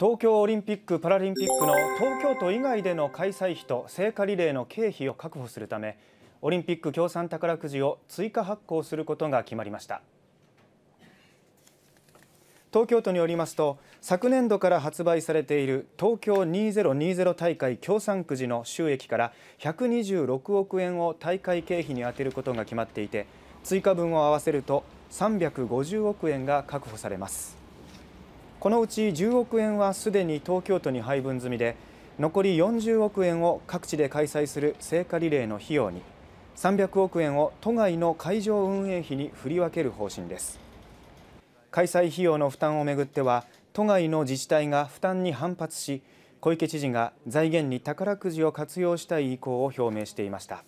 東京オリンピック・パラリンピックの東京都以外での開催費と聖火リレーの経費を確保するためオリンピック協賛宝くじを追加発行することが決まりました東京都によりますと昨年度から発売されている東京2020大会協賛くじの収益から126億円を大会経費に充てることが決まっていて追加分を合わせると350億円が確保されます。このうち10億円はすでに東京都に配分済みで残り40億円を各地で開催する聖火リレーの費用に300億円を都外の会場運営費に振り分ける方針です開催費用の負担をめぐっては都外の自治体が負担に反発し小池知事が財源に宝くじを活用したい意向を表明していました。